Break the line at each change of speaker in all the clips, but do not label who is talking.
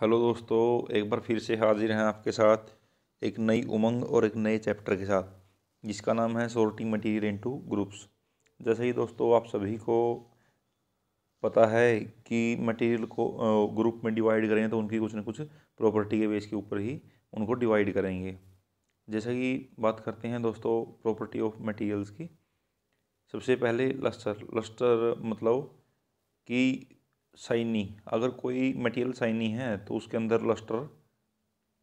hello दोस्तों एक बार फिर से हाजिर हैं आपके साथ एक नई उमंग और एक नए चैप्टर के साथ जिसका नाम है सोर्टिंग मटेरियल इनटू ग्रुप्स जैसे ही दोस्तों आप सभी को पता है कि मटेरियल को ग्रुप में डिवाइड करें तो उनकी कुछ ना कुछ प्रॉपर्टी के बेस के ऊपर ही उनको डिवाइड करेंगे जैसे कि बात करते हैं दोस्तों प्रॉपर्टी ऑफ मटेरियल्स की सबसे पहले लस्टर लस्टर मतलब कि साइनी अगर कोई मटेरियल साइनी है तो उसके अंदर लस्टर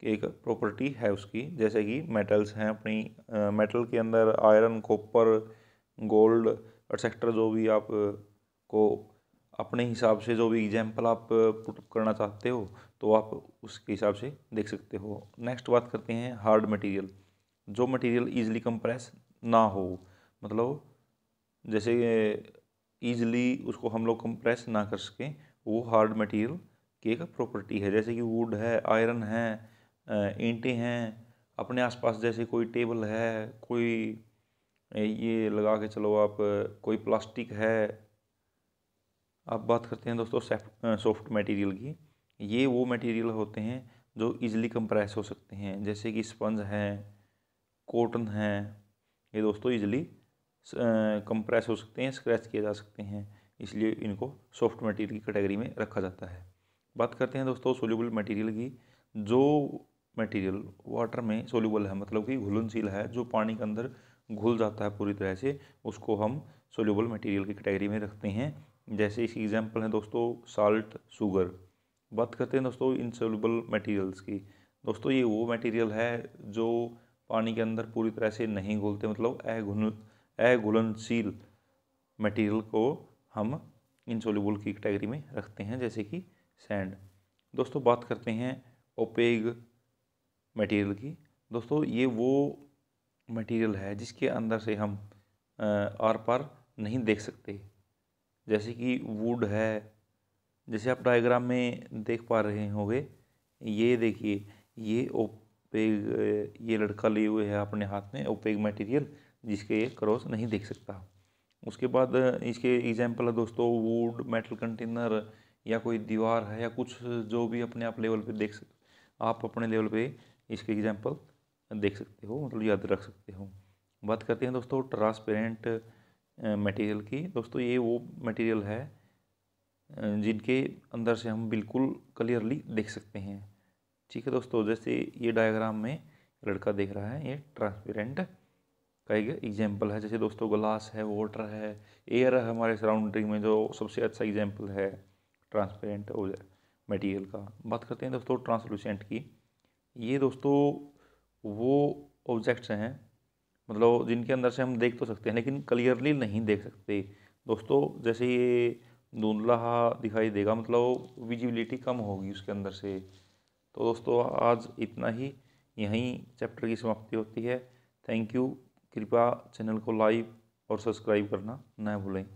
एक प्रॉपर्टी है उसकी जैसे कि मेटल्स हैं अपनी मेटल के अंदर आयरन कॉपर गोल्ड एक्सेट्रा जो भी आप को अपने हिसाब से जो भी एग्जाम्पल आप पुट करना चाहते हो तो आप उसके हिसाब से देख सकते हो नेक्स्ट बात करते हैं हार्ड मटेरियल जो मटेरियल ईजिली कंप्रेस ना हो मतलब जैसे ईज़िली उसको हम लोग कंप्रेस ना कर सकें वो हार्ड मटेरियल की एक प्रॉपर्टी है जैसे कि वुड है आयरन है ईंटें हैं अपने आसपास जैसे कोई टेबल है कोई ये लगा के चलो आप कोई प्लास्टिक है अब बात करते हैं दोस्तों सॉफ्ट मटेरियल की ये वो मटेरियल होते हैं जो इजीली कंप्रेस हो सकते हैं जैसे कि स्पंज हैं कॉटन हैं ये दोस्तों इजीली कंप्रेस हो सकते हैं स्क्रैच किए जा सकते हैं इसलिए इनको सॉफ्ट मटेरियल की कैटेगरी में रखा जाता है बात करते हैं दोस्तों सोल्यूबल मटेरियल की जो मटेरियल वाटर में सोल्यूबल है मतलब कि घुलनशील है जो पानी के अंदर घुल जाता है पूरी तरह से उसको हम सोल्यूबल मटेरियल की कैटेगरी में रखते हैं जैसे इसकी एग्जाम्पल है दोस्तों साल्ट शुगर बात करते हैं दोस्तों इन सोल्यूबल मटीरियल्स की दोस्तों ये वो मटेरियल है जो पानी के अंदर पूरी तरह से नहीं घुलते मतलब अघुल अघुलनशील मटेरियल को हम इनसोल्यूबल की कैटेगरी में रखते हैं जैसे कि सैंड दोस्तों बात करते हैं ओपेग मटेरियल की दोस्तों ये वो मटेरियल है जिसके अंदर से हम आर पार नहीं देख सकते जैसे कि वुड है जैसे आप डायग्राम में देख पा रहे होंगे ये देखिए ये ओपेग ये लड़का लिए हुए है अपने हाथ में ओपेग मटेरियल जिसके ये क्रॉस नहीं देख सकता उसके बाद इसके एग्जाम्पल है दोस्तों वुड मेटल कंटेनर या कोई दीवार है या कुछ जो भी अपने आप लेवल पे देख सकते आप अपने लेवल पे इसके एग्जाम्पल देख सकते हो मतलब याद रख सकते हो बात करते हैं दोस्तों ट्रांसपेरेंट मटेरियल की दोस्तों ये वो मटेरियल है जिनके अंदर से हम बिल्कुल क्लियरली देख सकते हैं ठीक है दोस्तों जैसे ये डायग्राम में लड़का देख रहा है ये ट्रांसपेरेंट का एक एग्जाम्पल है जैसे दोस्तों ग्लास है वाटर है एयर है हमारे सराउंडिंग में जो सबसे अच्छा एग्जाम्पल है ट्रांसपेरेंट मटेरियल का बात करते हैं दोस्तों ट्रांसलूसेंट की ये दोस्तों वो ऑब्जेक्ट्स हैं मतलब जिनके अंदर से हम देख तो सकते हैं लेकिन क्लियरली नहीं देख सकते दोस्तों जैसे ये धुंधला दिखाई देगा मतलब विजिबिलिटी कम होगी उसके अंदर से तो दोस्तों आज इतना ही यहीं चैप्टर की समाप्ति होती है थैंक यू कृपया चैनल को लाइव और सब्सक्राइब करना न भूलें